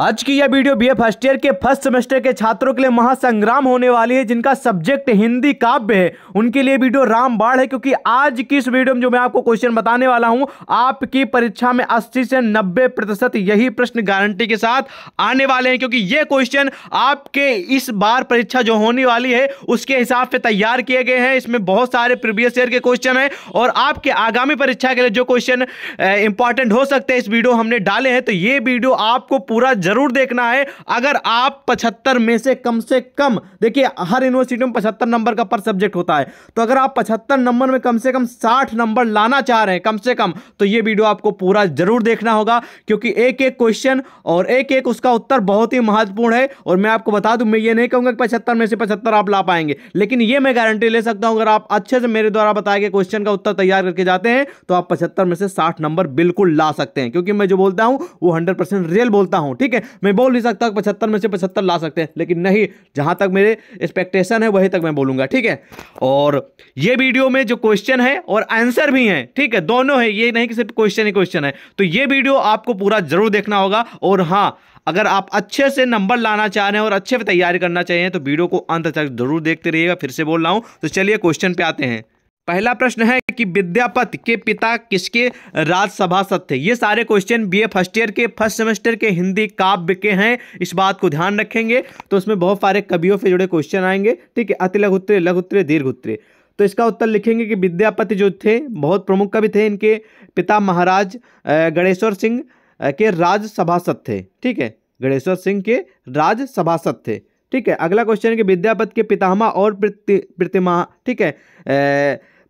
आज की यह वीडियो बीए फर्स्ट ईयर के फर्स्ट सेमेस्टर के छात्रों के लिए महासंग्राम होने वाली है जिनका सब्जेक्ट हिंदी काव्य है उनके लिए वीडियो राम बाढ़ है क्योंकि आज की इस वीडियो में जो मैं आपको क्वेश्चन बताने वाला हूं आपकी परीक्षा में 80 से 90 प्रतिशत यही प्रश्न गारंटी के साथ आने वाले हैं क्योंकि ये क्वेश्चन आपके इस बार परीक्षा जो होने वाली है उसके हिसाब से तैयार किए गए हैं इसमें बहुत सारे प्रीवियस ईयर के क्वेश्चन है और आपके आगामी परीक्षा के लिए जो क्वेश्चन इंपॉर्टेंट हो सकते हैं इस वीडियो हमने डाले हैं तो ये वीडियो आपको पूरा जरूर देखना है अगर आप पचहत्तर में से कम से कम देखिए हर यूनिवर्सिटी में पचहत्तर नंबर का पर सब्जेक्ट होता है तो अगर आप पचहत्तर नंबर में कम से कम साठ नंबर लाना चाह रहे हैं कम से कम तो ये वीडियो आपको पूरा जरूर देखना होगा क्योंकि एक एक क्वेश्चन और एक एक उसका उत्तर बहुत ही महत्वपूर्ण है और मैं आपको बता दूं मैं ये नहीं कहूँगा कि पचहत्तर में से पचहत्तर आप ला पाएंगे लेकिन ये मैं गारंटी ले सकता हूं अगर आप अच्छे से मेरे द्वारा बताए गए क्वेश्चन का उत्तर तैयार करके जाते हैं तो आप पचहत्तर में से साठ नंबर बिल्कुल ला सकते हैं क्योंकि मैं जो बोलता हूं वो हंड्रेड रियल बोलता हूं ठीक ठीक है मैं बोल नहीं सकता पचहत्तर में से पचहत्तर ला सकते हैं लेकिन नहीं जहां तक मेरे एक्सपेक्टेशन है वहीं तक मैं बोलूंगा ठीक है और ये वीडियो में जो क्वेश्चन है और आंसर भी है ठीक है दोनों है ये नहीं कि सिर्फ क्वेश्चन ही क्वेश्चन है तो ये वीडियो आपको पूरा जरूर देखना होगा और हाँ अगर आप अच्छे से नंबर लाना चाह रहे हैं और अच्छे से तैयारी करना चाहिए तो वीडियो को अंत तक जरूर देखते रहिएगा फिर से बोल रहा हूँ तो चलिए क्वेश्चन पे आते हैं पहला प्रश्न है कि विद्यापति के पिता किसके राज्यसभा सद थे ये सारे क्वेश्चन बीए फर्स्ट ईयर के फर्स्ट सेमेस्टर के हिंदी काव्य के हैं इस बात को ध्यान रखेंगे तो उसमें बहुत सारे कवियों से जुड़े क्वेश्चन आएंगे ठीक है अति लघु उत्तरे दीर्घ उत्तरे तो इसका उत्तर लिखेंगे कि विद्यापति जो थे बहुत प्रमुख कवि थे इनके पिता महाराज गणेश्वर सिंह के राज्यसभा सद थे ठीक है गणेश्वर सिंह के राज्यसभा सद थे ठीक है अगला क्वेश्चन है कि विद्यापति के पितामह और प्रतिमा ठीक है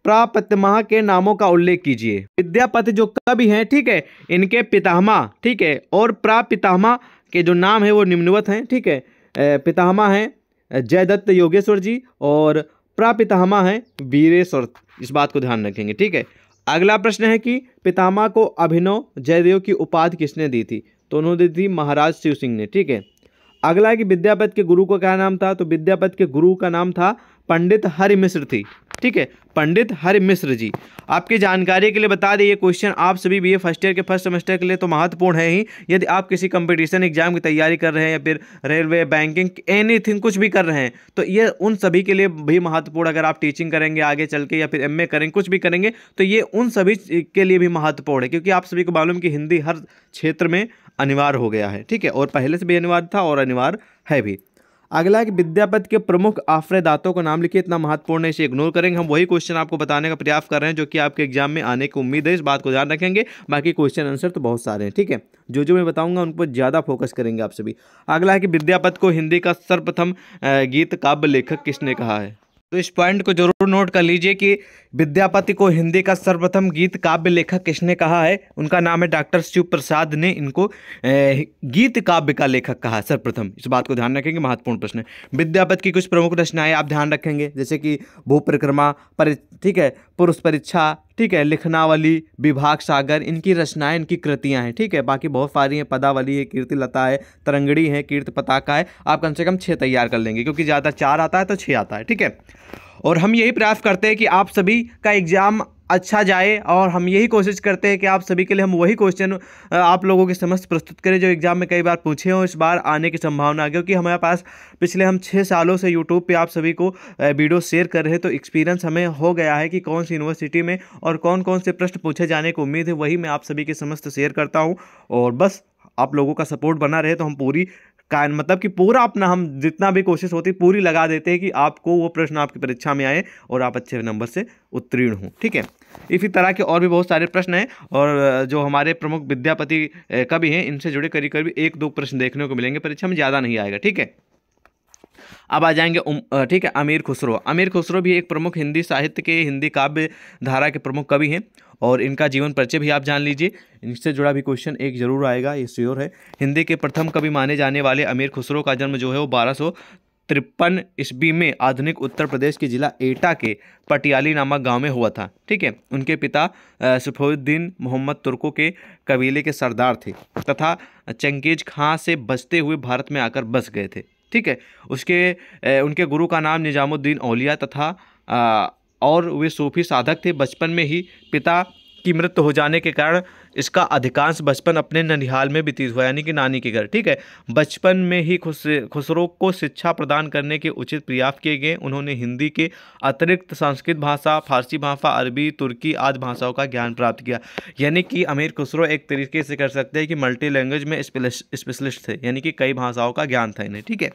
प्रापतिमा के नामों का उल्लेख कीजिए विद्यापति जो कवि हैं ठीक है इनके पितामा ठीक है और प्रापितामा के जो नाम है वो निम्नवत हैं ठीक है पितामा हैं जयदत्त योगेश्वर जी और प्रापितामा हैं वीरेश्वर इस बात को ध्यान रखेंगे ठीक है अगला प्रश्न है कि पितामा को अभिनव जयदेव की उपाधि किसने दी थी तो उन्होंने दी थी महाराज शिव सिंह ने ठीक है अगला है कि विद्यापति के गुरु का क्या नाम था तो विद्यापति के गुरु का नाम था पंडित हरि मिश्र थी ठीक है पंडित हरि मिश्र जी आपकी जानकारी के लिए बता दें ये क्वेश्चन आप सभी भी ये फर्स्ट ईयर के फर्स्ट सेमेस्टर के लिए तो महत्वपूर्ण है ही यदि आप किसी कंपटीशन एग्जाम की तैयारी कर रहे हैं या फिर रेलवे बैंकिंग एनीथिंग कुछ भी कर रहे हैं तो ये उन सभी के लिए भी महत्वपूर्ण अगर आप टीचिंग करेंगे आगे चल के या फिर एम करेंगे कुछ भी करेंगे तो ये उन सभी के लिए भी महत्वपूर्ण है क्योंकि आप सभी को मालूम कि हिंदी हर क्षेत्र में अनिवार्य हो गया है ठीक है और पहले से भी अनिवार्य था और अनिवार्य है भी अगला है कि विद्यापति के प्रमुख आफ्रेदातों का नाम लिखिए इतना महत्वपूर्ण है इसे इग्नोर करेंगे हम वही क्वेश्चन आपको बताने का प्रयास कर रहे हैं जो कि आपके एग्जाम में आने की उम्मीद है इस बात को ध्यान रखेंगे बाकी क्वेश्चन आंसर तो बहुत सारे हैं ठीक है जो जो मैं बताऊंगा उन पर ज़्यादा फोकस करेंगे आप सभी अगला है कि विद्यापति को हिंदी का सर्वप्रथम गीत काव्य लेखक किसने कहा है तो इस पॉइंट को जरूर नोट कर लीजिए कि विद्यापति को हिंदी का सर्वप्रथम गीत काव्य लेखक किसने कहा है उनका नाम है डॉक्टर शिव प्रसाद ने इनको गीत काव्य का लेखक कहा सर्वप्रथम इस बात को ध्यान रखेंगे महत्वपूर्ण प्रश्न विद्यापति की कुछ प्रमुख रचनाएं आप ध्यान रखेंगे जैसे कि भूपरिक्रमा परि ठीक है पुरुष परीक्षा ठीक है लिखनावली विभाग सागर इनकी रचनाएं इनकी कृतियां हैं ठीक है बाकी बहुत सारी हैं पदावली है कीर्ति लता है तरंगड़ी है कीर्त पताका है आप कम से कम छः तैयार कर लेंगे क्योंकि ज़्यादा चार आता है तो छः आता है ठीक है और हम यही प्रयास करते हैं कि आप सभी का एग्ज़ाम अच्छा जाए और हम यही कोशिश करते हैं कि आप सभी के लिए हम वही क्वेश्चन आप लोगों के समस्त प्रस्तुत करें जो एग्ज़ाम में कई बार पूछे हों इस बार आने की संभावना क्योंकि हमारे पास पिछले हम छः सालों से यूट्यूब पर आप सभी को वीडियो शेयर कर रहे हैं तो एक्सपीरियंस हमें हो गया है कि कौन सी यूनिवर्सिटी में और कौन कौन से प्रश्न पूछे जाने की उम्मीद है वही मैं आप सभी के समस्त शेयर करता हूँ और बस आप लोगों का सपोर्ट बना रहे तो हम पूरी का मतलब कि पूरा अपना हम जितना भी कोशिश होती पूरी लगा देते हैं कि आपको वो प्रश्न आपकी परीक्षा में आए और आप अच्छे नंबर से उत्तीर्ण हों ठीक है इसी तरह के और भी बहुत सारे प्रश्न हैं और जो हमारे प्रमुख विद्यापति कवि हैं इनसे जुड़े करीब करीब एक दो प्रश्न देखने को मिलेंगे परीक्षा में ज़्यादा नहीं आएगा ठीक है अब आ जाएंगे ठीक है अमीर खुसरो अमीर खुसरो भी एक प्रमुख हिंदी साहित्य के हिंदी काव्य धारा के प्रमुख कवि हैं और इनका जीवन परिचय भी आप जान लीजिए इनसे जुड़ा भी क्वेश्चन एक जरूर आएगा ये श्योर है हिंदी के प्रथम कवि माने जाने वाले अमीर खुसरो का जन्म जो है वो बारह तिरपन ईस्वी में आधुनिक उत्तर प्रदेश के जिला एटा के पटियाली नामक गांव में हुआ था ठीक है उनके पिता सफुद्दीन मोहम्मद तुर्को के कबीले के सरदार थे तथा चंगेज खां से बचते हुए भारत में आकर बस गए थे ठीक है उसके ए, उनके गुरु का नाम निज़ामुद्दीन औलिया तथा और वे सूफी साधक थे बचपन में ही पिता की मृत्यु हो जाने के कारण इसका अधिकांश बचपन अपने ननिहाल में व्यतीत हुआ यानी कि नानी के घर ठीक है बचपन में ही खुस खुसरो को शिक्षा प्रदान करने के उचित प्रयास किए गए उन्होंने हिंदी के अतिरिक्त संस्कृत भाषा फारसी भाषा अरबी तुर्की आदि भाषाओं का ज्ञान प्राप्त किया यानी कि अमीर खुसरो एक तरीके से कर सकते हैं कि मल्टी लैंग्वेज में स्पेशलिस्ट थे यानी कि कई भाषाओं का ज्ञान था इन्हें ठीक है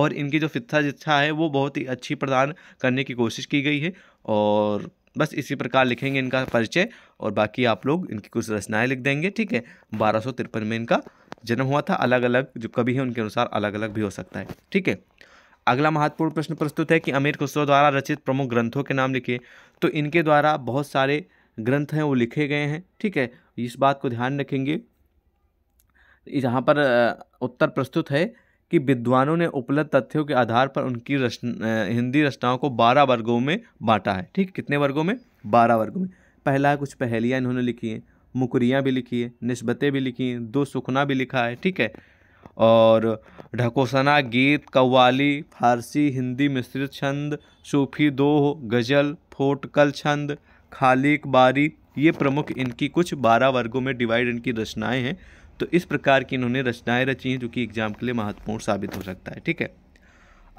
और इनकी जो शिक्षा शिक्षा है वो बहुत ही अच्छी प्रदान करने की कोशिश की गई है और बस इसी प्रकार लिखेंगे इनका परिचय और बाकी आप लोग इनकी कुछ रचनाएं लिख देंगे ठीक है बारह में इनका जन्म हुआ था अलग अलग जो कभी है उनके अनुसार अलग अलग भी हो सकता है ठीक है अगला महत्वपूर्ण प्रश्न प्रस्तुत है कि अमीर खुसरो द्वारा रचित प्रमुख ग्रंथों के नाम लिखिए तो इनके द्वारा बहुत सारे ग्रंथ हैं वो लिखे गए हैं ठीक है इस बात को ध्यान रखेंगे यहाँ पर उत्तर प्रस्तुत है कि विद्वानों ने उपलब्ध तथ्यों के आधार पर उनकी रच हिंदी रचनाओं को बारह वर्गों में बांटा है ठीक कितने वर्गों में बारह वर्गों में पहला कुछ पहेलियाँ इन्होंने लिखी हैं मुकरियाँ भी लिखी हैं नस्बतें भी लिखी हैं दो सुखना भी लिखा है ठीक है और ढकोसना गीत कव्वाली फारसी हिंदी मिश्रित छंद सूफी दोह गज़ल फोटकल छंद खालिक बारी ये प्रमुख इनकी कुछ बारह वर्गों में डिवाइड इनकी रचनाएं हैं तो इस प्रकार की इन्होंने रचनाएं रची हैं जो कि एग्जाम के लिए महत्वपूर्ण साबित हो सकता है ठीक है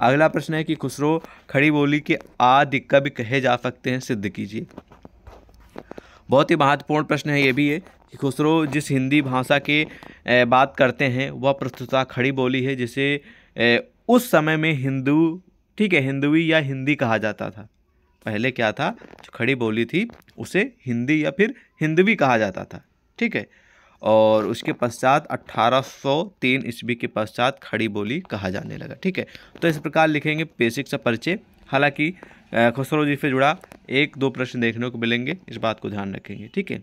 अगला प्रश्न है कि खुसरो खड़ी बोली के आदि कवि कहे जा सकते हैं सिद्ध कीजिए बहुत ही महत्वपूर्ण प्रश्न है ये भी है कि खुसरो जिस हिंदी भाषा के बात करते हैं वह प्रस्तुता खड़ी बोली है जिसे उस समय में हिंदू ठीक है हिंदुई या हिंदी कहा जाता था पहले क्या था जो खड़ी बोली थी उसे हिंदी या फिर हिंदवी कहा जाता था ठीक है और उसके पश्चात 1803 ईस्वी के पश्चात खड़ी बोली कहा जाने लगा ठीक है तो इस प्रकार लिखेंगे बेसिक सा परिचय हालांकि खुसरो जी से जुड़ा एक दो प्रश्न देखने को मिलेंगे इस बात को ध्यान रखेंगे ठीक है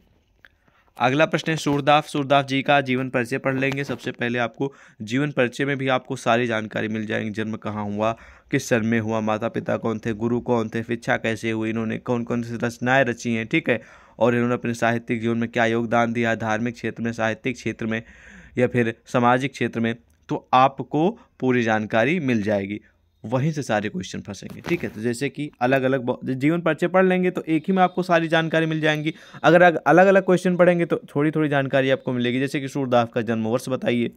अगला प्रश्न है सूरदास सूरदास जी का जीवन परिचय पढ़ लेंगे सबसे पहले आपको जीवन परिचय में भी आपको सारी जानकारी मिल जाएंगी जन्म कहाँ हुआ किस सन में हुआ माता पिता कौन थे गुरु कौन थे शिक्षा कैसे हुई इन्होंने कौन कौन सी रचनाएँ रची हैं ठीक है और इन्होंने अपने साहित्यिक जीवन में क्या योगदान दिया धार्मिक क्षेत्र में साहित्यिक क्षेत्र में या फिर सामाजिक क्षेत्र में तो आपको पूरी जानकारी मिल जाएगी वहीं से सारे क्वेश्चन फंसेंगे ठीक है तो जैसे कि अलग अलग जीवन पर्चे पढ़ लेंगे तो एक ही में आपको सारी जानकारी मिल जाएंगी अगर अलग अलग क्वेश्चन पढ़ेंगे तो थोड़ी थोड़ी जानकारी आपको मिलेगी जैसे कि सूरदास का जन्म वर्ष बताइए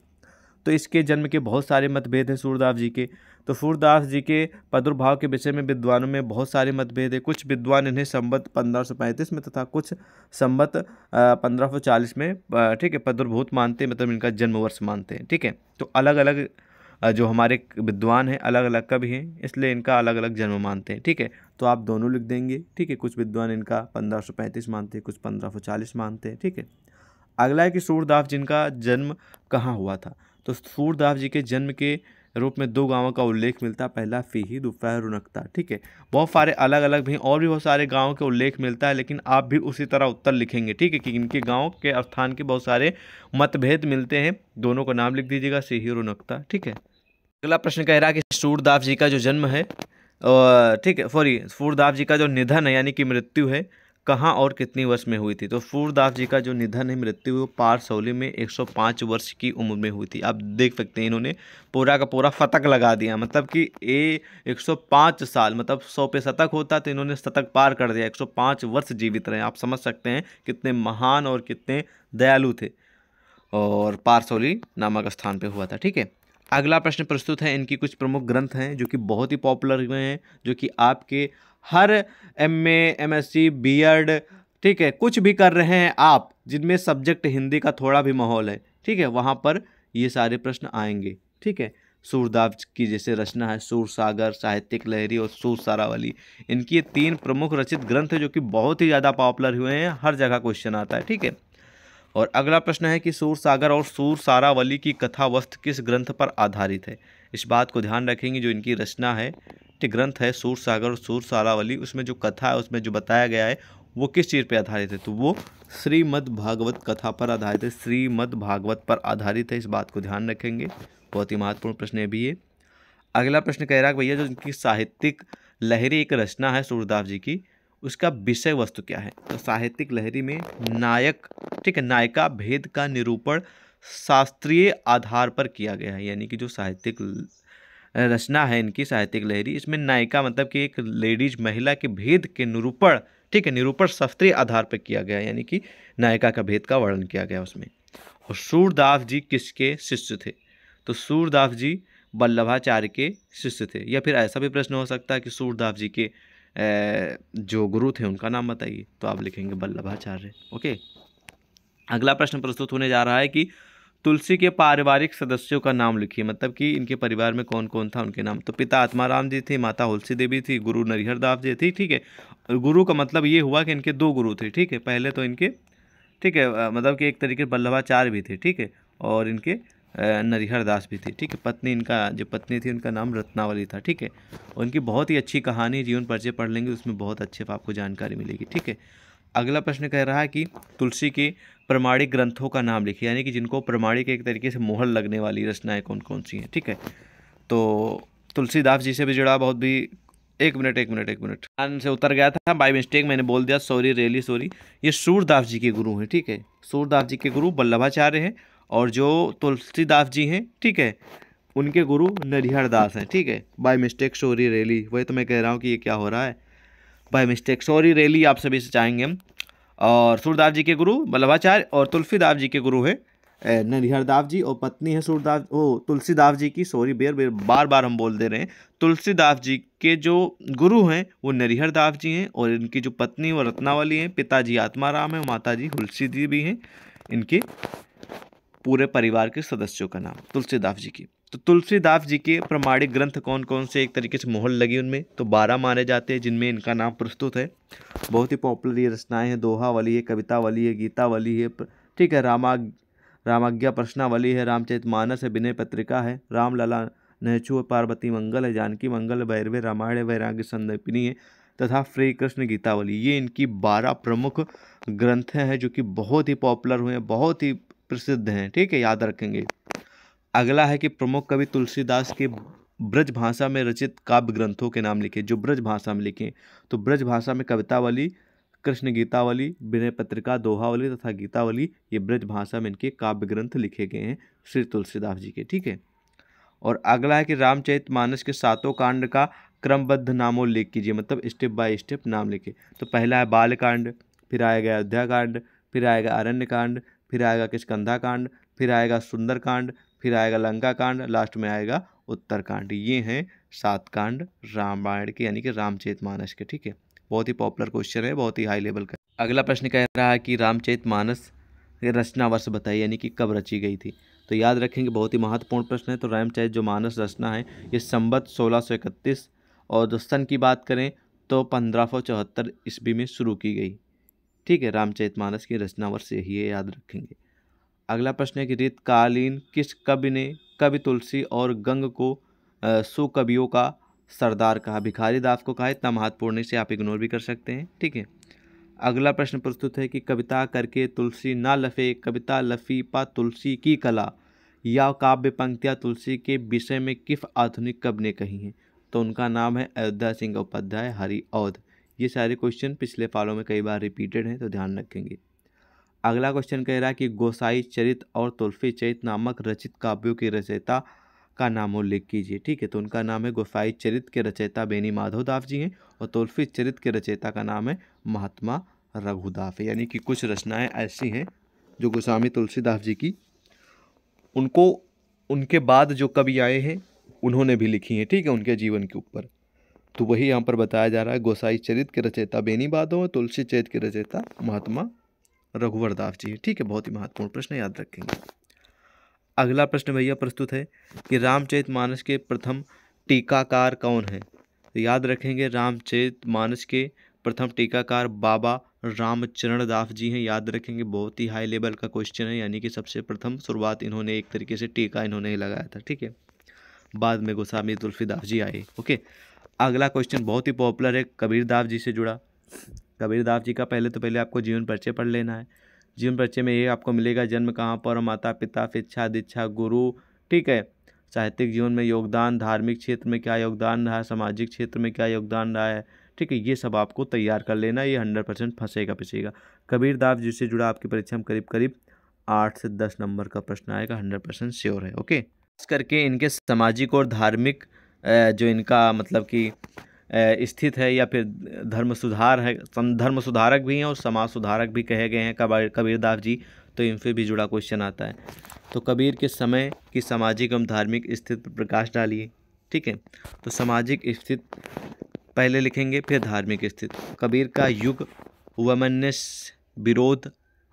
तो इसके जन्म के बहुत सारे मतभेद हैं सूरदास जी के तो सूरदास जी के प्रदुर्भाव के विषय में विद्वानों में बहुत सारे मतभेद हैं कुछ विद्वान इन्हें संबत पंद्रह में तथा कुछ संबत पंद्रह में ठीक है प्रदुर्भूत मानते हैं मतलब इनका जन्म वर्ष मानते हैं ठीक है तो अलग अलग जो हमारे विद्वान हैं अलग अलग का भी हैं इसलिए इनका अलग अलग जन्म मानते हैं ठीक है तो आप दोनों लिख देंगे ठीक है कुछ विद्वान इनका पंद्रह मानते हैं कुछ पंद्रह मानते हैं ठीक है अगला है कि सूरदास जिनका जन्म कहाँ हुआ था तो सूरदास जी के जन्म के रूप में दो गांवों का उल्लेख मिलता है पहला फीही दोपहर रुनकता ठीक है बहुत सारे अलग अलग भी और भी बहुत सारे गांवों के उल्लेख मिलता है लेकिन आप भी उसी तरह उत्तर लिखेंगे ठीक है कि इनके गांव के स्थान के बहुत सारे मतभेद मिलते हैं दोनों का नाम लिख दीजिएगा सीही रुनकता ठीक है अगला प्रश्न कह रहा है कि सूरदास जी का जो जन्म है ठीक है सॉरी सूरदास जी का जो निधन है यानी कि मृत्यु है कहाँ और कितनी वर्ष में हुई थी तो सूरदास जी का जो निधन है मृत्यु वो पारसौली में 105 वर्ष की उम्र में हुई थी आप देख सकते हैं इन्होंने पूरा का पूरा फतक लगा दिया मतलब कि ये 105 साल मतलब सौ पे शतक होता तो इन्होंने शतक पार कर दिया 105 वर्ष जीवित रहे आप समझ सकते हैं कितने महान और कितने दयालु थे और पारसौली नामक स्थान पर हुआ था ठीक है अगला प्रश्न प्रस्तुत है इनकी कुछ प्रमुख ग्रंथ हैं जो कि बहुत ही पॉपुलर हुए हैं जो कि आपके हर M A M S C B Ed ठीक है कुछ भी कर रहे हैं आप जिनमें सब्जेक्ट हिंदी का थोड़ा भी माहौल है ठीक है वहाँ पर ये सारे प्रश्न आएंगे ठीक है सूरदास की जैसे रचना है सूर सागर साहित्यिक लहरी और सूर सारावली इनकी ये तीन प्रमुख रचित ग्रंथ है जो कि बहुत ही ज़्यादा पॉपुलर हुए हैं हर जगह क्वेश्चन आता है ठीक है और अगला प्रश्न है कि सूर सागर और सूर सारावली की कथा किस ग्रंथ पर आधारित है इस बात को ध्यान रखेंगे जो इनकी रचना है नाट्य ग्रंथ है सूर सागर और सूर सारावली उसमें जो कथा है उसमें जो बताया गया है वो किस चीज़ पर आधारित है तो वो श्रीमद् भागवत कथा पर आधारित है श्रीमद् भागवत पर आधारित है इस बात को ध्यान रखेंगे बहुत ही महत्वपूर्ण प्रश्न है भी ये अगला प्रश्न कह रहा है भैया जो इनकी साहित्यिक लहरी एक रचना है सूरदास जी की उसका विषय वस्तु क्या है तो साहित्यिक लहरी में नायक ठीक है नायिका भेद का निरूपण शास्त्रीय आधार पर किया गया है यानी कि जो साहित्यिक रचना है इनकी साहित्यिक लहरी इसमें नायिका मतलब कि एक लेडीज महिला के भेद के निरूपण ठीक है निरूपण शास्त्रीय आधार पर किया गया यानी कि नायिका का भेद का वर्णन किया गया उसमें और सूरदास जी किसके शिष्य थे तो सूरदास जी वल्लभाचार्य के शिष्य थे या फिर ऐसा भी प्रश्न हो सकता है कि सूरदास जी के जो गुरु थे उनका नाम बताइए तो आप लिखेंगे वल्लभाचार्य ओके अगला प्रश्न प्रस्तुत होने जा रहा है कि तुलसी के पारिवारिक सदस्यों का नाम लिखिए मतलब कि इनके परिवार में कौन कौन था उनके नाम तो पिता आत्माराम जी थे माता होलसी देवी थी गुरु नरिहर दास जी थी ठीक है गुरु का मतलब ये हुआ कि इनके दो गुरु थे ठीक है पहले तो इनके ठीक है मतलब कि एक तरीके बल्लभाचार्य भी थे ठीक है और इनके नरिहर दास भी थे ठीक है पत्नी इनका जो पत्नी थी उनका नाम रत्नावली था ठीक है उनकी बहुत ही अच्छी कहानी जीवन परिचय पढ़ लेंगे उसमें बहुत अच्छे आपको जानकारी मिलेगी ठीक है अगला प्रश्न कह रहा है कि तुलसी के प्रमाणिक ग्रंथों का नाम लिखिए यानी कि जिनको प्रमाणिक एक तरीके से मोहर लगने वाली रचनाएं कौन कौन सी हैं ठीक है तो तुलसीदास जी से भी जुड़ा बहुत भी एक मिनट एक मिनट एक मिनट कान से उतर गया था बाई मिस्टेक मैंने बोल दिया सॉरी रेली सॉरी ये सूरदास जी के गुरु हैं ठीक है सूरदास जी के गुरु वल्लभाचार्य हैं और जो तुलसीदास जी हैं ठीक है उनके गुरु नरिहर दास हैं ठीक है बाई मिस्टेक सॉरी रेली वही तो मैं कह रहा हूँ कि ये क्या हो रहा है बाय मिस्टेक सॉरी रैली आप सभी से चाहेंगे हम और सूरदास जी के गुरु वल्लभाचार्य और तुलसीदास जी के गुरु है दास जी और पत्नी है सूरदास ओ तुलसीदास जी की सॉरी बेर बेर बार बार हम बोल दे रहे हैं तुलसीदास जी के जो गुरु हैं वो नरिहरदास जी हैं और इनकी जो पत्नी वो रत्नावली हैं पिताजी आत्माराम है माता जी तुलसी जी भी हैं इनके पूरे परिवार के सदस्यों का नाम तुलसीदास जी की तो तुलसीदास जी के प्रमाणिक ग्रंथ कौन कौन से एक तरीके से मोहर लगी उनमें तो बारह माने जाते हैं जिनमें इनका नाम प्रस्तुत है बहुत ही पॉपुलर ये रचनाएं हैं दोहा वाली है कविता वाली है गीता वाली है ठीक है रामा रामाज्ञा प्रश्नावली है रामचरित मानस है विनय पत्रिका है रामलला नेहचू पार्वती मंगल है जानकी मंगल भैरवे रामायण वैराग्य संदिपिनी है तथा श्री कृष्ण गीतावली ये इनकी बारह प्रमुख ग्रंथ हैं जो कि बहुत ही पॉपुलर हुए हैं बहुत ही प्रसिद्ध हैं ठीक है याद रखेंगे अगला है कि प्रमुख कवि तुलसीदास के ब्रज भाषा में रचित काव्य ग्रंथों के नाम लिखे जो ब्रज भाषा में लिखे तो ब्रज भाषा में कवितावली कृष्ण गीतावली विनय पत्रिका दोहावली तथा गीतावली ये ब्रज भाषा में इनके काव्य ग्रंथ लिखे गए हैं श्री तुलसीदास जी के ठीक है और अगला है कि रामचरित मानस के सातों कांड का क्रमबद्ध नामोल्लेख कीजिए मतलब स्टेप बाय स्टेप नाम लिखे तो पहला है बाल कांड फिर आएगा अयोध्या कांड फिर आएगा अरण्य कांड फिर आएगा किसकंधा कांड फिर आएगा सुंदर कांड फिर आएगा लंका कांड लास्ट में आएगा उत्तरकांड ये हैं सात कांड रामायण के यानी कि रामचेत मानस के ठीक है बहुत ही पॉपुलर क्वेश्चन है बहुत ही हाई लेवल का अगला प्रश्न कह रहा है कि रामचेत मानस रचना वर्ष बताइए यानी कि कब रची गई थी तो याद रखेंगे बहुत ही महत्वपूर्ण प्रश्न है तो रामचैत जो मानस रचना है ये संबत सोलह सौ और जो सन की बात करें तो पंद्रह सौ चौहत्तर ईस्वी में शुरू की गई ठीक है रामचैत मानस की रचना वर्ष यही है याद रखेंगे अगला प्रश्न है कि रितकालीन किस कवि ने कवि तुलसी और गंग को सुकवियों का सरदार कहा भिखारी दास को कहा इतना महत्वपूर्ण इसे आप इग्नोर भी कर सकते हैं ठीक है अगला प्रश्न प्रस्तुत है कि कविता करके तुलसी ना लफे कविता पा तुलसी की कला या काव्य पंक्तियाँ तुलसी के विषय में किस आधुनिक कवि ने कही हैं तो उनका नाम है अयोध्या सिंह उपाध्याय हरिऔध ये सारे क्वेश्चन पिछले पालों में कई बार रिपीटेड हैं तो ध्यान रखेंगे अगला क्वेश्चन कह रहा है कि गोसाई चरित और तुल्फी चरित नामक रचित काव्यों की रचयिता का नाम उल्लेख कीजिए ठीक है तो उनका नाम है गोसाई चरित के रचयिता बेनी माधव जी हैं और तुल्फी चरित के रचयिता का नाम है महात्मा रघुदास यानी कि कुछ रचनाएं ऐसी हैं जो गोस्वामी तुलसीदास जी की उनको उनके बाद जो कवि आए हैं उन्होंने भी लिखी हैं ठीक है उनके जीवन के ऊपर तो वही यहाँ पर बताया जा रहा है गोसाई चरित के रचयिता बेनी बाधो और तुलसी चरित के रचयिता महात्मा रघुवर दास जी ठीक है बहुत ही महत्वपूर्ण प्रश्न याद रखेंगे अगला प्रश्न भैया प्रस्तुत है कि रामचरित मानस के प्रथम टीकाकार कौन है तो याद रखेंगे रामचरित मानस के प्रथम टीकाकार बाबा रामचरण दास जी हैं याद रखेंगे बहुत ही हाई लेवल का क्वेश्चन है यानी कि सबसे प्रथम शुरुआत इन्होंने एक तरीके से टीका इन्होंने ही लगाया था ठीक है बाद में गोस्वामी तुलसी दास जी आए ओके अगला क्वेश्चन बहुत ही पॉपुलर है कबीर दास जी से जुड़ा कबीरदास जी का पहले तो पहले आपको जीवन परिचय पढ़ लेना है जीवन परिचय में ये आपको मिलेगा जन्म कहाँ पर माता पिता शिक्षा दीक्षा गुरु ठीक है साहित्यिक जीवन में योगदान धार्मिक क्षेत्र में क्या योगदान रहा है सामाजिक क्षेत्र में क्या योगदान रहा है ठीक है ये सब आपको तैयार कर लेना ये हंड्रेड परसेंट फंसेगा पिसेगा कबीरदास जी से जुड़ा आपकी परीक्षा में करीब करीब आठ से दस नंबर का प्रश्न आएगा हंड्रेड परसेंट श्योर है ओके खास करके इनके सामाजिक और धार्मिक जो इनका मतलब कि स्थित है या फिर धर्म सुधार है धर्म सुधारक भी हैं और समाज सुधारक भी कहे गए हैं कबीर कबीरदास जी तो इनसे भी जुड़ा क्वेश्चन आता है तो कबीर के समय की सामाजिक एवं धार्मिक स्थिति पर प्रकाश डालिए ठीक है तो सामाजिक स्थिति पहले लिखेंगे फिर धार्मिक स्थिति कबीर का युग वमन्यस विरोध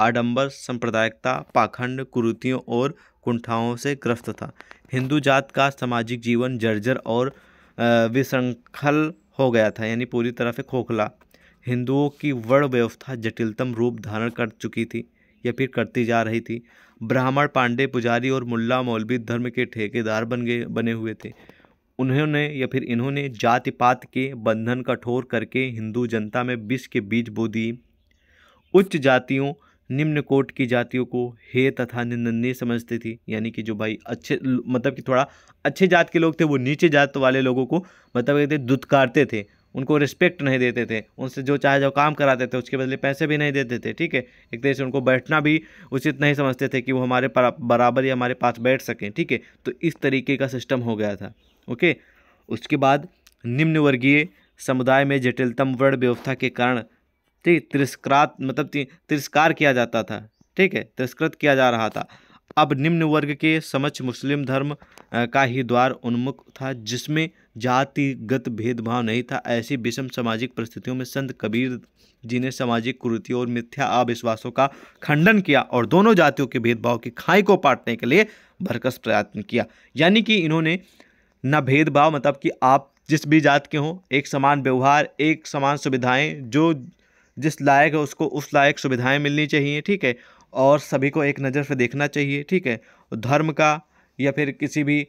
आडंबर सांप्रदायिकता पाखंड कुरुतियों और कुंठाओं से ग्रस्त था हिंदू जात का सामाजिक जीवन जर्जर और विशृंखल हो गया था यानी पूरी तरह से खोखला हिंदुओं की वर्ण व्यवस्था जटिलतम रूप धारण कर चुकी थी या फिर करती जा रही थी ब्राह्मण पांडे पुजारी और मुल्ला मौलवी धर्म के ठेकेदार बन गए बने हुए थे उन्होंने या फिर इन्होंने जाति पात के बंधन कठोर करके हिंदू जनता में विष के बीज बो दिए उच्च जातियों निम्न कोट की जातियों को हे तथा निंदनीय समझती थी यानी कि जो भाई अच्छे मतलब कि थोड़ा अच्छे जात के लोग थे वो नीचे जात वाले लोगों को मतलब कहते दुत्कारते थे उनको रिस्पेक्ट नहीं देते थे उनसे जो चाहे जो काम कराते थे उसके बदले पैसे भी नहीं देते थे ठीक है एक तरह से उनको बैठना भी उचित नहीं समझते थे कि वो हमारे बराबर या हमारे पास बैठ सकें ठीक है तो इस तरीके का सिस्टम हो गया था ओके उसके बाद निम्न वर्गीय समुदाय में जटिलतम वर्ण व्यवस्था के कारण ठीक तिरस्कृत मतलब तिरस्कार किया जाता था ठीक है तिरस्कृत किया जा रहा था अब निम्न वर्ग के समक्ष मुस्लिम धर्म का ही द्वार उन्मुख था जिसमें जातिगत भेदभाव नहीं था ऐसी विषम सामाजिक परिस्थितियों में संत कबीर जी ने सामाजिक कुरीतियों और मिथ्या अविश्वासों का खंडन किया और दोनों जातियों के भेदभाव की खाई को पाटने के लिए भरकस प्रयत्न किया यानी कि इन्होंने न भेदभाव मतलब कि आप जिस भी जात के हों एक समान व्यवहार एक समान सुविधाएं जो जिस लायक है उसको उस लायक सुविधाएं मिलनी चाहिए ठीक है और सभी को एक नज़र से देखना चाहिए ठीक है धर्म का या फिर किसी भी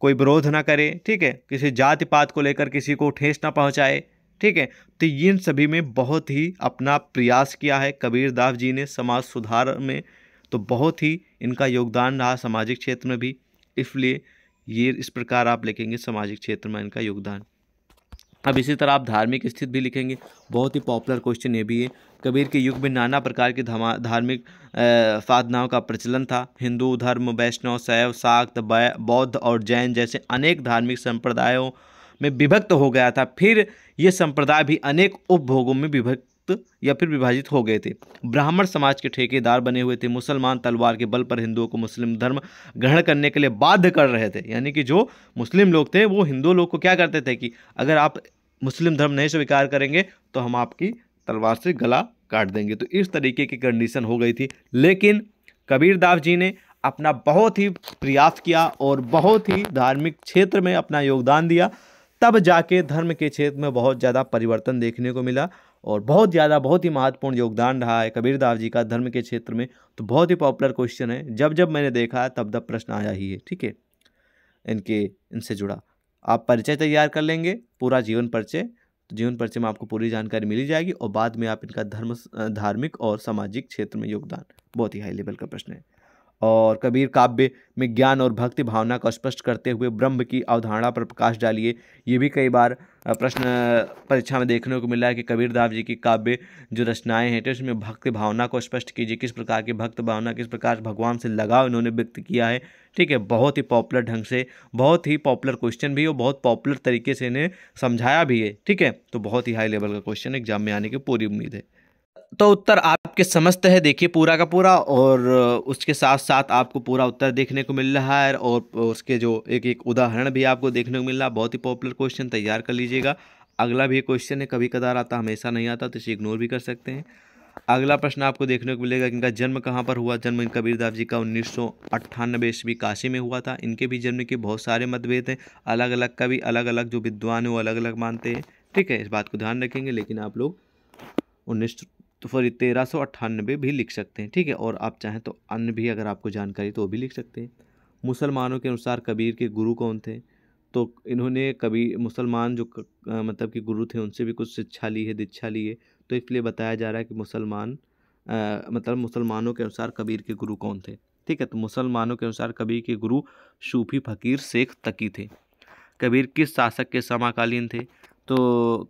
कोई विरोध ना करे ठीक है किसी जाति पात को लेकर किसी को ठेस ना पहुँचाए ठीक है तो इन सभी में बहुत ही अपना प्रयास किया है कबीर दास जी ने समाज सुधार में तो बहुत ही इनका योगदान रहा सामाजिक क्षेत्र में भी इसलिए ये इस प्रकार आप लिखेंगे सामाजिक क्षेत्र में इनका योगदान अब इसी तरह आप धार्मिक स्थिति भी लिखेंगे बहुत ही पॉपुलर क्वेश्चन ये भी है कबीर के युग में नाना प्रकार की धार्मिक साधनाओं का प्रचलन था हिंदू धर्म वैष्णव शैव शाक्त बौद्ध और जैन जैसे अनेक धार्मिक संप्रदायों में विभक्त हो गया था फिर ये संप्रदाय भी अनेक उपभोगों में विभक्त या फिर विभाजित हो गए थे ब्राह्मण समाज के ठेकेदार बने हुए थे मुसलमान तलवार के बल पर हिंदुओं को मुस्लिम धर्म ग्रहण करने के लिए बाध्य कर रहे थे यानी कि जो मुस्लिम लोग थे वो हिंदू लोग को क्या करते थे कि अगर आप मुस्लिम धर्म नहीं स्वीकार करेंगे तो हम आपकी तलवार से गला काट देंगे तो इस तरीके की कंडीशन हो गई थी लेकिन कबीर दास जी ने अपना बहुत ही प्रयास किया और बहुत ही धार्मिक क्षेत्र में अपना योगदान दिया तब जाके धर्म के क्षेत्र में बहुत ज़्यादा परिवर्तन देखने को मिला और बहुत ज़्यादा बहुत ही महत्वपूर्ण योगदान रहा है कबीर दास जी का धर्म के क्षेत्र में तो बहुत ही पॉपुलर क्वेश्चन है जब जब मैंने देखा तब तब प्रश्न आया ही है ठीक है इनके इनसे जुड़ा आप परिचय तैयार कर लेंगे पूरा जीवन परिचय तो जीवन परिचय में आपको पूरी जानकारी मिली जाएगी और बाद में आप इनका धर्म धार्मिक और सामाजिक क्षेत्र में योगदान बहुत ही हाई लेवल का प्रश्न है और कबीर काव्य में ज्ञान और भक्ति भावना को स्पष्ट करते हुए ब्रह्म की अवधारणा पर प्रकाश डालिए ये भी कई बार प्रश्न परीक्षा में देखने को मिला है कि कबीरदास जी की काव्य जो रचनाएं हैं तो उसमें भक्ति भावना को स्पष्ट कीजिए किस प्रकार की भक्त भावना किस प्रकार भगवान से लगाव इन्होंने व्यक्त किया है ठीक है बहुत ही पॉपुलर ढंग से बहुत ही पॉपुलर क्वेश्चन भी और बहुत पॉपुलर तरीके से इन्हें समझाया भी है ठीक है तो बहुत ही हाई लेवल का क्वेश्चन एग्जाम में आने की पूरी उम्मीद है तो उत्तर आपके समस्त है देखिए पूरा का पूरा और उसके साथ साथ आपको पूरा उत्तर देखने को मिल रहा है और उसके जो एक एक उदाहरण भी आपको देखने को मिल रहा है बहुत ही पॉपुलर क्वेश्चन तैयार कर लीजिएगा अगला भी क्वेश्चन है कभी कदार आता हमेशा नहीं आता तो इसे इग्नोर भी कर सकते हैं अगला प्रश्न आपको देखने को मिलेगा इनका जन्म कहाँ पर हुआ जन्म इन कबीरदास जी का उन्नीस सौ अट्ठानबे ईस्वी काशी में हुआ था इनके भी जन्म के बहुत सारे मतभेद हैं अलग अलग का भी अलग अलग जो विद्वान है वो अलग अलग मानते हैं ठीक है इस बात को ध्यान रखेंगे लेकिन आप लोग उन्नीस तो फिर तेरह सौ अट्ठानबे भी लिख सकते हैं ठीक है और आप चाहें तो अन्य भी अगर आपको जानकारी तो वो भी लिख सकते हैं मुसलमानों के अनुसार कबीर के गुरु कौन थे तो इन्होंने कभी मुसलमान जो क, आ, मतलब कि गुरु थे उनसे भी कुछ शिक्षा ली है दीक्षा ली है तो इसलिए बताया जा रहा है कि मुसलमान मतलब मुसलमानों के अनुसार कबीर के गुरु कौन थे ठीक है तो मुसलमानों के अनुसार कबीर के गुरु सूफी फ़कीर शेख तकी थे कबीर किस शासक के समाकालीन थे तो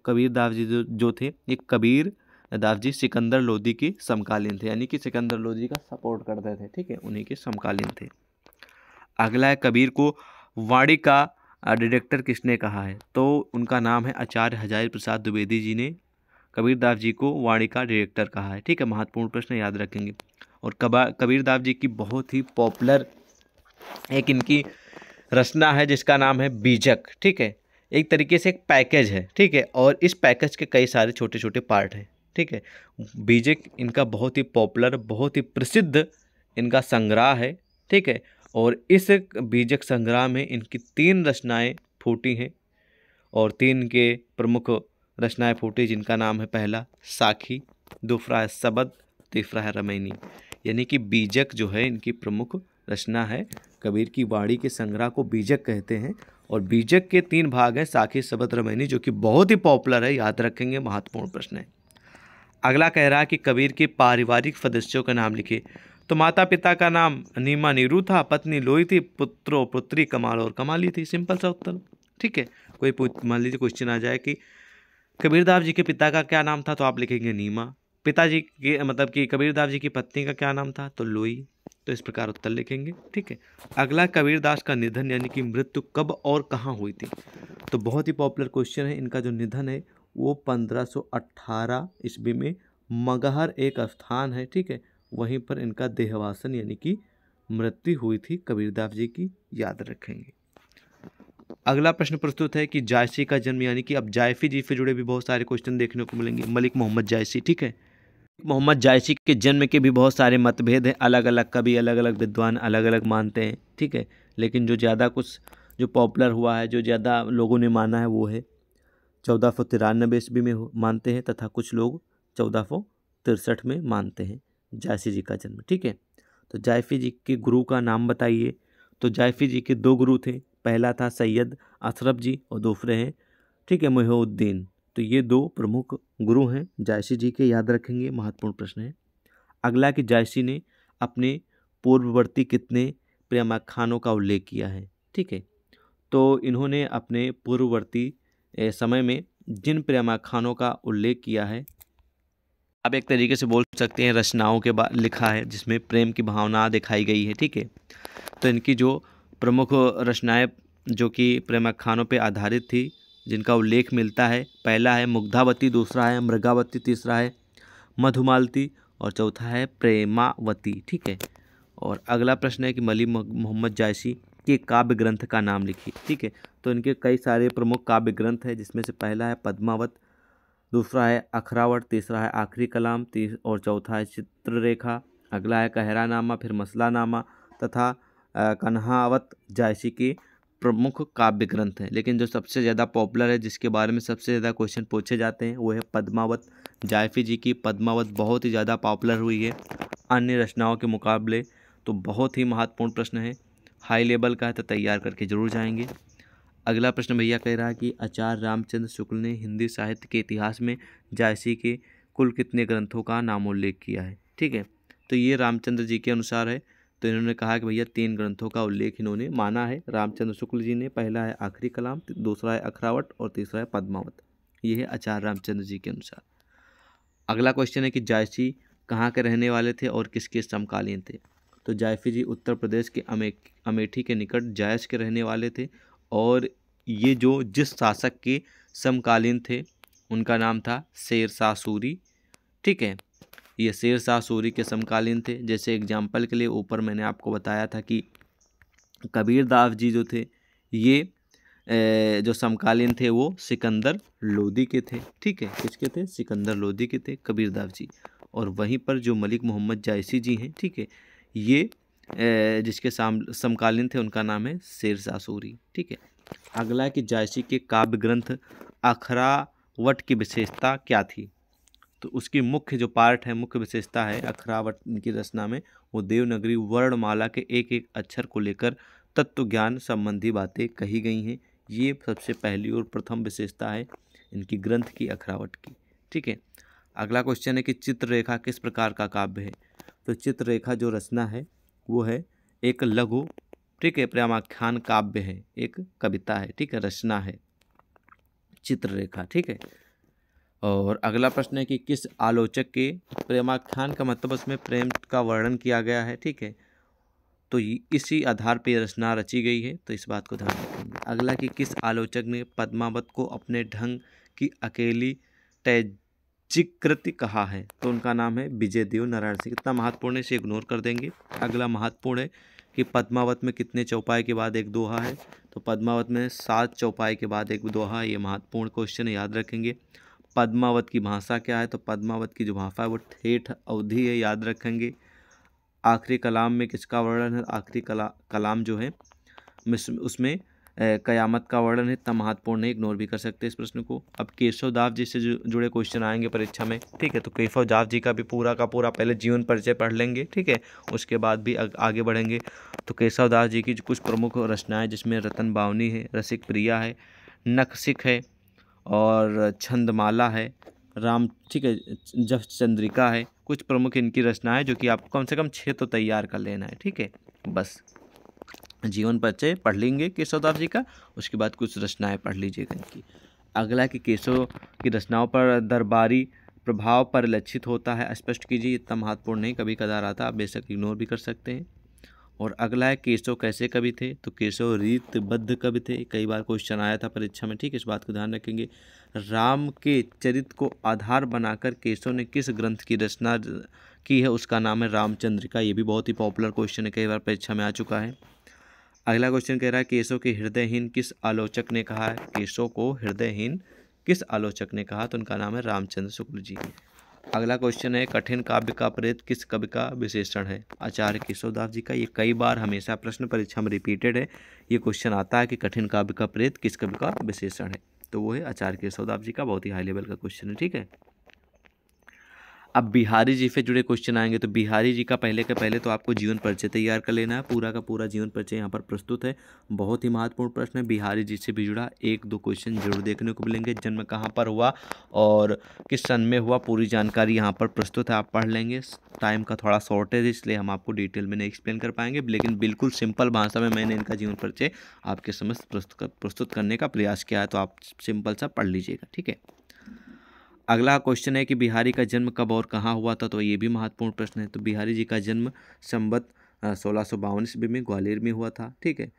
कबीर दास जी जो थे ये कबीर दास जी सिकंदर लोधी की समकालीन थे यानी कि सिकंदर लोधी का सपोर्ट करते थे ठीक है उन्हीं के समकालीन थे अगला है कबीर को वाणी का डायरेक्टर किसने कहा है तो उनका नाम है आचार्य हजारी प्रसाद द्विवेदी जी ने कबीरदास जी को वाणी का डायरेक्टर कहा है ठीक है महत्वपूर्ण प्रश्न याद रखेंगे और कबा कबीरदास जी की बहुत ही पॉपुलर एक इनकी रचना है जिसका नाम है बीजक ठीक है एक तरीके से एक पैकेज है ठीक है और इस पैकेज के कई सारे छोटे छोटे पार्ट हैं ठीक है बीजे इनका बहुत ही पॉपुलर बहुत ही प्रसिद्ध इनका संग्रह है ठीक है और इस बीजक संग्रह में इनकी तीन रचनाएं फूटी हैं और तीन के प्रमुख रचनाएं फूटी जिनका नाम है पहला साखी दूसरा है सबद तीसरा है रमैनी यानी कि बीजक जो है इनकी प्रमुख रचना है कबीर की वाणी के संग्रह को बीजक कहते हैं और बीजक के तीन भाग हैं साखी सबद रमैनी जो कि बहुत ही पॉपुलर है याद रखेंगे महत्वपूर्ण प्रश्न है अगला कह रहा कि कबीर के पारिवारिक सदस्यों का नाम लिखे तो माता पिता का नाम नीमा नीरू था पत्नी लोई थी पुत्रो पुत्री कमाल और कमाली थी सिंपल सा उत्तर ठीक है कोई मान लीजिए क्वेश्चन आ जाए कि कबीरदास जी के पिता का क्या नाम था तो आप लिखेंगे नीमा पिताजी के मतलब कि कबीरदास जी की पत्नी का क्या नाम था तो लोई तो इस प्रकार उत्तर लिखेंगे ठीक है अगला कबीरदास का निधन यानी कि मृत्यु कब और कहाँ हुई थी तो बहुत ही पॉपुलर क्वेश्चन है इनका जो निधन है वो 1518 ईस्वी में मगहर एक स्थान है ठीक है वहीं पर इनका देहवासन यानी कि मृत्यु हुई थी कबीरदास जी की याद रखेंगे अगला प्रश्न प्रस्तुत है कि जायसी का जन्म यानी कि अब जायफी जी से जुड़े भी बहुत सारे क्वेश्चन देखने को मिलेंगे मलिक मोहम्मद जायसी ठीक है मोहम्मद जायसी के जन्म के भी बहुत सारे मतभेद हैं अलग अलग कभी अलग अलग विद्वान अलग अलग मानते हैं ठीक है लेकिन जो ज़्यादा कुछ जो पॉपुलर हुआ है जो ज़्यादा लोगों ने माना है वो है चौदह सौ तिरानबे ईस्वी में मानते हैं तथा कुछ लोग चौदह सौ तिरसठ में मानते हैं जायसी जी का जन्म ठीक है तो जायफी जी के गुरु का नाम बताइए तो जायफी जी के दो गुरु थे पहला था सैयद अशरफ जी और दूसरे हैं ठीक है मुहउद्दीन तो ये दो प्रमुख गुरु हैं जायसी जी के याद रखेंगे महत्वपूर्ण प्रश्न है अगला कि जायसी ने अपने पूर्ववर्ती कितने प्रेमाख्यानों का उल्लेख किया है ठीक है तो इन्होंने अपने पूर्ववर्ती समय में जिन प्रेमाख्यानों का उल्लेख किया है आप एक तरीके से बोल सकते हैं रचनाओं के बाद लिखा है जिसमें प्रेम की भावना दिखाई गई है ठीक है तो इनकी जो प्रमुख रचनाएँ जो कि प्रेमाख्यानों पर आधारित थी जिनका उल्लेख मिलता है पहला है मुग्धावती दूसरा है मृगावती तीसरा है मधुमालती और चौथा है प्रेमावती ठीक है और अगला प्रश्न है कि मलिक मोहम्मद जायसी के काव्य ग्रंथ का नाम लिखिए ठीक है तो इनके कई सारे प्रमुख काव्य ग्रंथ हैं जिसमें से पहला है पद्मावत दूसरा है अखरावट तीसरा है आखिरी कलाम तीस और चौथा है चित्ररेखा अगला है कहरानामा फिर मसलानामा तथा कन्हावत जायसी के प्रमुख काव्य ग्रंथ हैं लेकिन जो सबसे ज़्यादा पॉपुलर है जिसके बारे में सबसे ज़्यादा क्वेश्चन पूछे जाते हैं वो है पद्मावत जायफी जी की पद्मावत बहुत ही ज़्यादा पॉपुलर हुई है अन्य रचनाओं के मुकाबले तो बहुत ही महत्वपूर्ण प्रश्न है हाई लेवल का है तो तैयार करके जरूर जाएंगे अगला प्रश्न भैया कह रहा है कि आचार्य रामचंद्र शुक्ल ने हिंदी साहित्य के इतिहास में जायसी के कुल कितने ग्रंथों का नामोल्लेख किया है ठीक है तो ये रामचंद्र जी के अनुसार है तो इन्होंने कहा कि भैया तीन ग्रंथों का उल्लेख इन्होंने माना है रामचंद्र शुक्ल जी ने पहला है आखिरी कलाम दूसरा है अखरावट और तीसरा है पद्मावत ये है आचार्य रामचंद्र जी के अनुसार अगला क्वेश्चन है कि जायसी कहाँ के रहने वाले थे और किसके समकालीन थे तो जायफी जी उत्तर प्रदेश के अमे अमेठी के निकट जायश के रहने वाले थे और ये जो जिस शासक के समकालीन थे उनका नाम था शेर शाह सूरी ठीक है ये शेर शाह सूरी के समकालीन थे जैसे एग्जाम्पल के लिए ऊपर मैंने आपको बताया था कि कबीर दास जी जो थे ये जो समकालीन थे वो सिकंदर लोधी के थे ठीक है किसके थे सिकंदर लोधी के थे कबीर दास जी और वहीं पर जो मलिक मोहम्मद जायसी जी हैं ठीक है ये जिसके साम समकालीन थे उनका नाम है शेरशाह सूरी ठीक है अगला है कि जायसी के काव्य ग्रंथ अखरावट की विशेषता क्या थी तो उसकी मुख्य जो पार्ट है मुख्य विशेषता है अखरावट की रचना में वो देवनगरी वर्णमाला के एक एक अक्षर को लेकर तत्व ज्ञान संबंधी बातें कही गई हैं ये सबसे पहली और प्रथम विशेषता है इनकी ग्रंथ की अखरावट की ठीक है अगला क्वेश्चन है कि चित्ररेखा किस प्रकार का काव्य है तो चित्र रेखा जो रचना है वो है एक लघु ठीक है प्रेमाख्यान काव्य है एक कविता है ठीक है रचना है चित्र रेखा ठीक है और अगला प्रश्न है कि किस आलोचक के प्रेमाख्यान का मतलब उसमें प्रेम का वर्णन किया गया है ठीक है तो इसी आधार पर रचना रची गई है तो इस बात को ध्यान रखेंगे अगला कि किस आलोचक ने पद्मावत को अपने ढंग की अकेली टैज चिकृति कहा है तो उनका नाम है विजय देव नारायण सिंह इतना महत्वपूर्ण है इसे इग्नोर कर देंगे अगला महत्वपूर्ण है कि पद्मावत में कितने चौपाई के बाद एक दोहा है तो पद्मावत में सात चौपाई के बाद एक दोहा है ये महत्वपूर्ण क्वेश्चन याद रखेंगे पद्मावत की भाषा क्या है तो पद्मावत की जो भाषा है वो ठेठ अवधि है याद रखेंगे आखिरी कलाम में किसका वर्णन है आखिरी कला कलाम जो है उसमें क़यामत का वर्णन है इतना महत्वपूर्ण है इग्नोर भी कर सकते हैं इस प्रश्न को अब केशव दास जी से जुड़े क्वेश्चन आएंगे परीक्षा में ठीक है तो केशव दास जी का भी पूरा का पूरा पहले जीवन परिचय पढ़ लेंगे ठीक है उसके बाद भी आगे बढ़ेंगे तो केशव दास जी की कुछ प्रमुख रचनाएँ जिसमें रतन बावनी है रसिक प्रिया है नक्सिक है और छंदमाला है राम ठीक है जफ चंद्रिका है कुछ प्रमुख इनकी रचनाएँ जो कि आपको कम से कम छः तो तैयार कर लेना है ठीक है बस जीवन परिचय पढ़ लेंगे केशवदास जी का उसके बाद कुछ रचनाएं पढ़ लीजिएगा इनकी अगला कि केशव की रचनाओं पर दरबारी प्रभाव पर लक्षित होता है स्पष्ट कीजिए इतना महत्वपूर्ण नहीं कभी कदार आता आप बेशक इग्नोर भी कर सकते हैं और अगला है केशव कैसे कवि थे तो केशव रीतबद्ध कवि थे कई बार क्वेश्चन आया था परीक्षा में ठीक है इस बात को ध्यान रखेंगे राम के चरित्र को आधार बनाकर केशव ने किस ग्रंथ की रचना की है उसका नाम है रामचंद्र का ये भी बहुत ही पॉपुलर क्वेश्चन है कई बार परीक्षा में आ चुका है अगला क्वेश्चन कह रहा है केशव के हृदयहीन किस आलोचक ने कहा है केशव को हृदयहीन किस आलोचक ने कहा तो उनका नाम है रामचंद्र शुक्ल जी अगला क्वेश्चन है कठिन काव्य का प्रेत किस कवि का विशेषण है आचार्य केशवदास जी का ये कई बार हमेशा प्रश्न परीक्षा में रिपीटेड है ये क्वेश्चन आता है कि कठिन काव्य का प्रेत किस कवि का विशेषण है तो वो है आचार्य केशवदास जी का बहुत ही हाई लेवल का क्वेश्चन है ठीक है अब बिहारी जी से जुड़े क्वेश्चन आएंगे तो बिहारी जी का पहले के पहले तो आपको जीवन परिचय तैयार कर लेना है पूरा का पूरा जीवन परिचय यहाँ पर प्रस्तुत है बहुत ही महत्वपूर्ण प्रश्न है बिहारी जी से भी जुड़ा एक दो क्वेश्चन जरूर देखने को मिलेंगे जन्म कहाँ पर हुआ और किस सन में हुआ पूरी जानकारी यहाँ पर प्रस्तुत है आप पढ़ लेंगे टाइम का थोड़ा शॉर्टेज है इसलिए हम आपको डिटेल में नहीं एक्सप्लेन कर पाएंगे लेकिन बिल्कुल सिंपल भाषा में मैंने इनका जीवन परिचय आपके समस्त प्रस्तुत करने का प्रयास किया है तो आप सिंपल सा पढ़ लीजिएगा ठीक है अगला क्वेश्चन है कि बिहारी का जन्म कब और कहाँ हुआ था तो ये भी महत्वपूर्ण प्रश्न है तो बिहारी जी का जन्म संबत सोलह सौ बावन ईस्वी में ग्वालियर में हुआ था ठीक है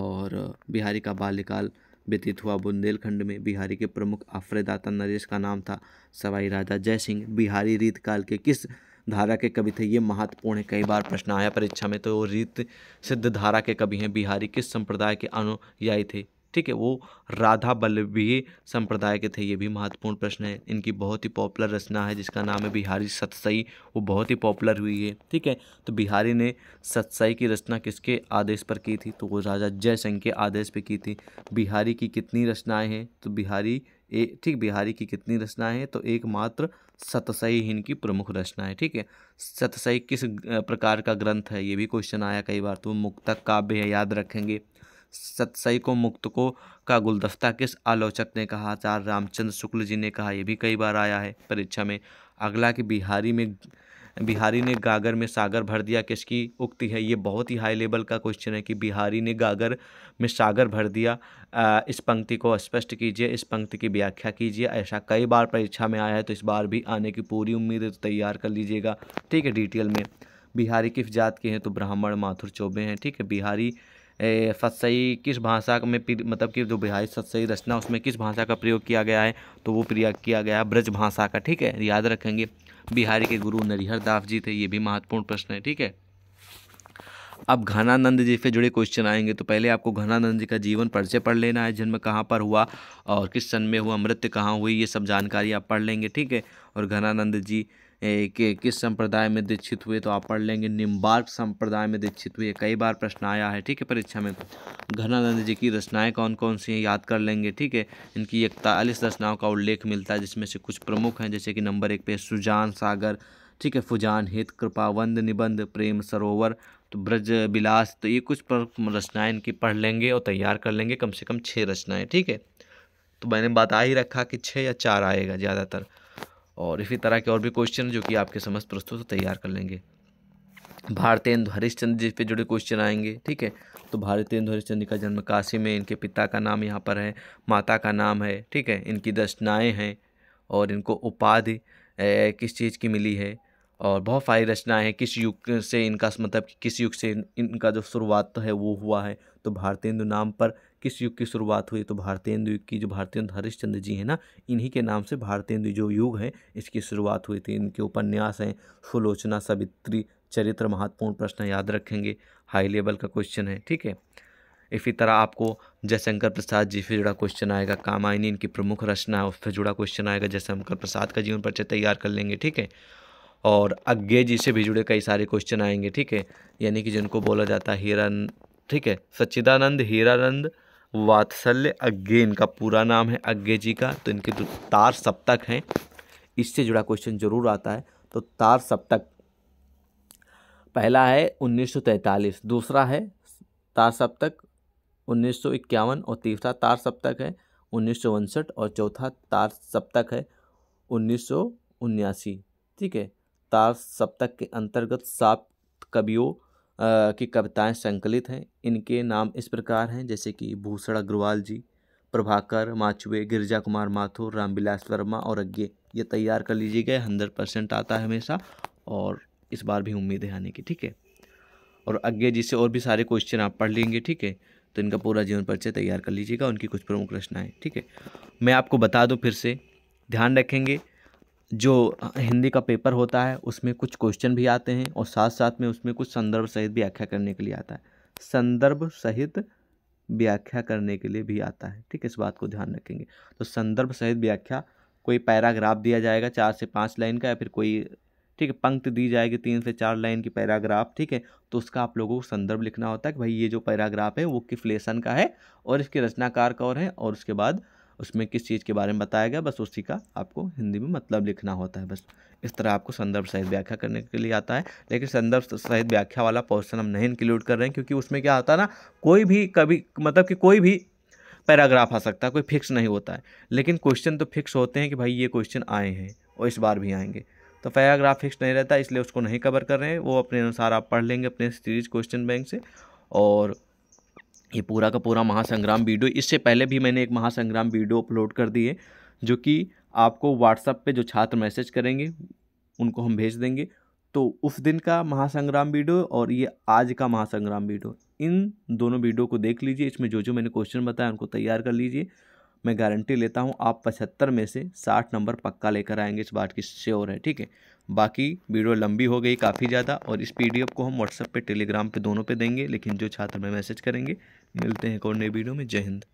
और बिहारी का बाल्यकाल व्यतीत हुआ बुंदेलखंड में बिहारी के प्रमुख आफ्रेदाता नरेश का नाम था सवाई राजा जय सिंह बिहारी रीत काल के किस धारा के कवि थे ये महत्वपूर्ण है कई बार प्रश्न आया परीक्षा में तो रीत सिद्ध धारा के कवि हैं बिहारी किस संप्रदाय के अनुयायी थे ठीक है वो राधा बल्लभी संप्रदाय के थे ये भी महत्वपूर्ण प्रश्न है इनकी बहुत ही पॉपुलर रचना है जिसका नाम है बिहारी सतसई वो बहुत ही पॉपुलर हुई है ठीक है तो बिहारी ने सतसई की रचना किसके आदेश पर की थी तो वो राजा जयसंघ के आदेश पर की थी बिहारी की कितनी रचनाएँ हैं तो बिहारी ए ठीक बिहारी की कितनी रचनाएं हैं तो एकमात्र सतसई ही इनकी प्रमुख रचना है ठीक है सतसई किस प्रकार का ग्रंथ है ये भी क्वेश्चन आया कई बार तो मुक्तक काव्य है याद रखेंगे सतसई को मुक्त को का गुलदस्ता किस आलोचक ने कहा आचार्य रामचंद्र शुक्ल जी ने कहा यह भी कई बार आया है परीक्षा में अगला कि बिहारी में बिहारी ने गागर में सागर भर दिया किसकी उक्ति है ये बहुत ही हाई लेवल का क्वेश्चन है कि बिहारी ने गागर में सागर भर दिया इस पंक्ति को स्पष्ट कीजिए इस पंक्ति की व्याख्या कीजिए ऐसा कई बार परीक्षा में आया है तो इस बार भी आने की पूरी उम्मीद है तो तैयार कर लीजिएगा ठीक है डिटेल में बिहारी किस जात के हैं तो ब्राह्मण माथुर चौबे हैं ठीक है बिहारी सत्सई किस भाषा में मतलब कि जो बिहारी सत्सई रचना उसमें किस भाषा का प्रयोग किया गया है तो वो प्रयोग किया गया है ब्रज भाषा का ठीक है याद रखेंगे बिहारी के गुरु नरिहर दास जी थे ये भी महत्वपूर्ण प्रश्न है ठीक है अब घनानंद जी से जुड़े क्वेश्चन आएंगे तो पहले आपको घनानंद जी का जीवन परिचय पढ़ लेना है जन्म कहाँ पर हुआ और किस सन में हुआ मृत्यु कहाँ हुई ये सब जानकारी आप पढ़ लेंगे ठीक है और घनानंद जी के किस संप्रदाय में दीक्षित हुए तो आप पढ़ लेंगे निम्बार्क संप्रदाय में दीक्षित हुए कई बार प्रश्न आया है ठीक है परीक्षा में घनानंद जी की रचनाएं कौन कौन सी हैं याद कर लेंगे ठीक है इनकी इकतालीस रचनाओं का उल्लेख मिलता है जिसमें से कुछ प्रमुख हैं जैसे कि नंबर एक पे सुजान सागर ठीक है फुजान हित कृपावंद निबंध प्रेम सरोवर तो ब्रज बिलास तो ये कुछ रचनाएँ इनकी पढ़ लेंगे और तैयार कर लेंगे कम से कम छः रचनाएँ ठीक है तो मैंने बता ही रखा कि छः या चार आएगा ज़्यादातर और इसी तरह के और भी क्वेश्चन जो कि आपके समस्त प्रस्तुत तो तैयार कर लेंगे भारतेंद्र हरिश्चंद्र जी पे जुड़े क्वेश्चन आएंगे ठीक है तो भारतेंद्र हरिश्चंद्र जी का जन्म काशी में इनके पिता का नाम यहाँ पर है माता का नाम है ठीक है इनकी रचनाएँ हैं और इनको उपाधि किस चीज़ की मिली है और बहुत सारी रचनाएँ हैं किस युग से इनका मतलब कि किस युग से इनका जो शुरुआत तो है वो हुआ है तो भारतेंदु नाम पर किस युग की शुरुआत हुई तो भारतेंदु युग की जो भारतेंदु हरिश्चंद्र जी हैं ना इन्हीं के नाम से भारतेंदु जो युग है इसकी शुरुआत हुई थी इनके उपन्यास हैं सुलोचना सवित्री चरित्र महत्वपूर्ण प्रश्न याद रखेंगे हाई लेवल का क्वेश्चन है ठीक है इसी तरह आपको जयशंकर प्रसाद जी से जुड़ा क्वेश्चन आएगा कामायनी इनकी प्रमुख रचना है उससे जुड़ा क्वेश्चन आएगा जयशंकर प्रसाद का जीवन परिचय तैयार कर लेंगे ठीक है और अज्ञे जी से भी जुड़े कई सारे क्वेश्चन आएंगे ठीक है यानी कि जिनको बोला जाता है हीरा ठीक है सच्चिदानंद हीरानंद वात्सल्य अज्ञे इनका पूरा नाम है अज्ञे जी का तो इनके जो तार सप्तक हैं इससे जुड़ा क्वेश्चन जरूर आता है तो तार सप्तक पहला है 1943 दूसरा है तार सप्तक 1951 और तीसरा तार सप्तक है उन्नीस और चौथा तार सप्तक है उन्नीस ठीक है तार सप्तक के अंतर्गत सात कवियों की कविताएं संकलित हैं इनके नाम इस प्रकार हैं जैसे कि भूषण अग्रवाल जी प्रभाकर माचुए गिरजा कुमार माथुर रामविलास वर्मा और अज्ञे ये तैयार कर लीजिएगा हंड्रेड परसेंट आता है हमेशा और इस बार भी उम्मीद है आने की ठीक है और अज्ञे जी से और भी सारे क्वेश्चन आप पढ़ लेंगे ठीक है तो इनका पूरा जीवन परिचय तैयार कर लीजिएगा उनकी कुछ प्रमुख रचनाएँ ठीक है मैं आपको बता दूँ फिर से ध्यान रखेंगे जो हिंदी का पेपर होता है उसमें कुछ क्वेश्चन भी आते हैं और साथ साथ में उसमें कुछ संदर्भ सहित व्याख्या करने के लिए आता है संदर्भ सहित व्याख्या करने के लिए भी आता है ठीक है इस बात को ध्यान रखेंगे तो संदर्भ सहित व्याख्या कोई पैराग्राफ दिया जाएगा चार से पाँच लाइन का या फिर कोई ठीक है पंक्ति दी जाएगी तीन से चार लाइन की पैराग्राफ ठीक है तो उसका आप लोगों को संदर्भ लिखना होता है कि भाई ये जो पैराग्राफ है वो किस लेसन का है और इसके रचनाकार कौन है और उसके बाद उसमें किस चीज़ के बारे में बताया गया बस उसी का आपको हिंदी में मतलब लिखना होता है बस इस तरह आपको संदर्भ सहित व्याख्या करने के लिए आता है लेकिन संदर्भ सहित व्याख्या वाला पोर्सन हम नहीं इंक्लूड कर रहे हैं क्योंकि उसमें क्या आता है ना कोई भी कभी मतलब कि कोई भी पैराग्राफ आ सकता है कोई फिक्स नहीं होता है लेकिन क्वेश्चन तो फिक्स होते हैं कि भाई ये क्वेश्चन आए हैं और इस बार भी आएंगे तो पैराग्राफ फिक्स नहीं रहता इसलिए उसको नहीं कवर कर रहे हैं वो अपने अनुसार आप पढ़ लेंगे अपने सीरीज क्वेश्चन बैंक से और ये पूरा का पूरा महासंग्राम वीडियो इससे पहले भी मैंने एक महासंग्राम वीडियो अपलोड कर दी है जो कि आपको व्हाट्सअप पे जो छात्र मैसेज करेंगे उनको हम भेज देंगे तो उस दिन का महासंग्राम वीडियो और ये आज का महासंग्राम वीडियो इन दोनों वीडियो को देख लीजिए इसमें जो जो मैंने क्वेश्चन बताया उनको तैयार कर लीजिए मैं गारंटी लेता हूँ आप पचहत्तर में से साठ नंबर पक्का लेकर आएंगे इस बात की श्योर है ठीक है बाकी वीडियो लंबी हो गई काफ़ी ज़्यादा और इस पी को हम व्हाट्सएप पे टेलीग्राम पे दोनों पे देंगे लेकिन जो छात्र में मैसेज करेंगे मिलते हैं एक और नए वीडियो में जय हिंद